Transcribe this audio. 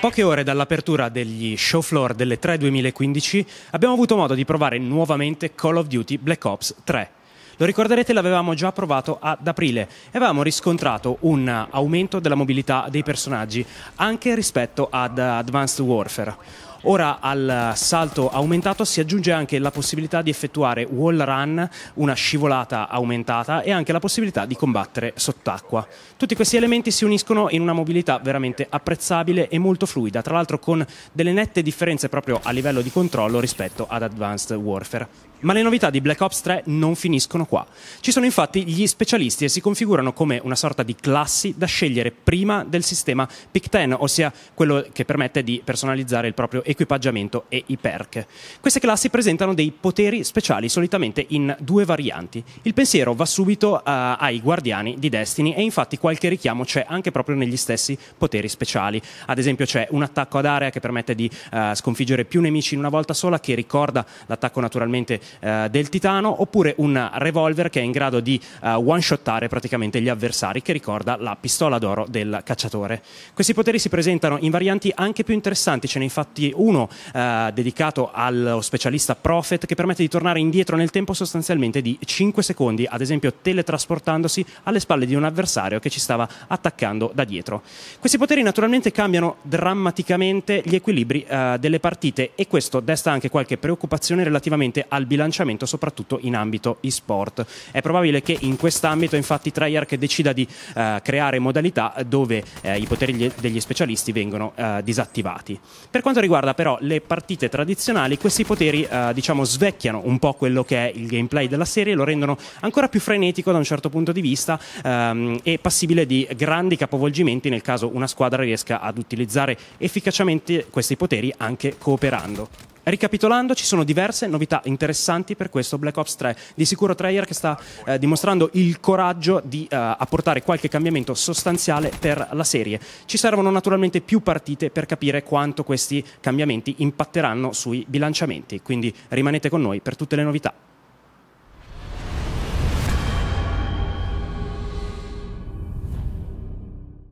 poche ore dall'apertura degli show floor delle 3 2015 abbiamo avuto modo di provare nuovamente Call of Duty Black Ops 3. Lo ricorderete l'avevamo già provato ad aprile e avevamo riscontrato un aumento della mobilità dei personaggi anche rispetto ad Advanced Warfare. Ora al salto aumentato si aggiunge anche la possibilità di effettuare wall run, una scivolata aumentata e anche la possibilità di combattere sott'acqua. Tutti questi elementi si uniscono in una mobilità veramente apprezzabile e molto fluida, tra l'altro con delle nette differenze proprio a livello di controllo rispetto ad Advanced Warfare. Ma le novità di Black Ops 3 non finiscono qua. Ci sono infatti gli specialisti e si configurano come una sorta di classi da scegliere prima del sistema Pick-10, ossia quello che permette di personalizzare il proprio equipaggiamento e i perk. Queste classi presentano dei poteri speciali, solitamente in due varianti. Il pensiero va subito uh, ai guardiani di Destiny e infatti qualche richiamo c'è anche proprio negli stessi poteri speciali. Ad esempio c'è un attacco ad area che permette di uh, sconfiggere più nemici in una volta sola, che ricorda l'attacco naturalmente eh, del Titano, oppure un revolver che è in grado di eh, one-shottare praticamente gli avversari, che ricorda la pistola d'oro del cacciatore. Questi poteri si presentano in varianti anche più interessanti, ce n'è infatti uno eh, dedicato allo specialista Prophet che permette di tornare indietro nel tempo sostanzialmente di 5 secondi, ad esempio teletrasportandosi alle spalle di un avversario che ci stava attaccando da dietro. Questi poteri naturalmente cambiano drammaticamente gli equilibri eh, delle partite e questo desta anche qualche preoccupazione relativamente al bilancio bilanciamento soprattutto in ambito e-sport. È probabile che in quest'ambito infatti Treyarch decida di eh, creare modalità dove eh, i poteri degli specialisti vengono eh, disattivati. Per quanto riguarda però le partite tradizionali, questi poteri eh, diciamo svecchiano un po' quello che è il gameplay della serie, lo rendono ancora più frenetico da un certo punto di vista ehm, e passibile di grandi capovolgimenti nel caso una squadra riesca ad utilizzare efficacemente questi poteri anche cooperando. Ricapitolando, ci sono diverse novità interessanti per questo Black Ops 3. Di sicuro Treyarch che sta eh, dimostrando il coraggio di eh, apportare qualche cambiamento sostanziale per la serie. Ci servono naturalmente più partite per capire quanto questi cambiamenti impatteranno sui bilanciamenti, quindi rimanete con noi per tutte le novità.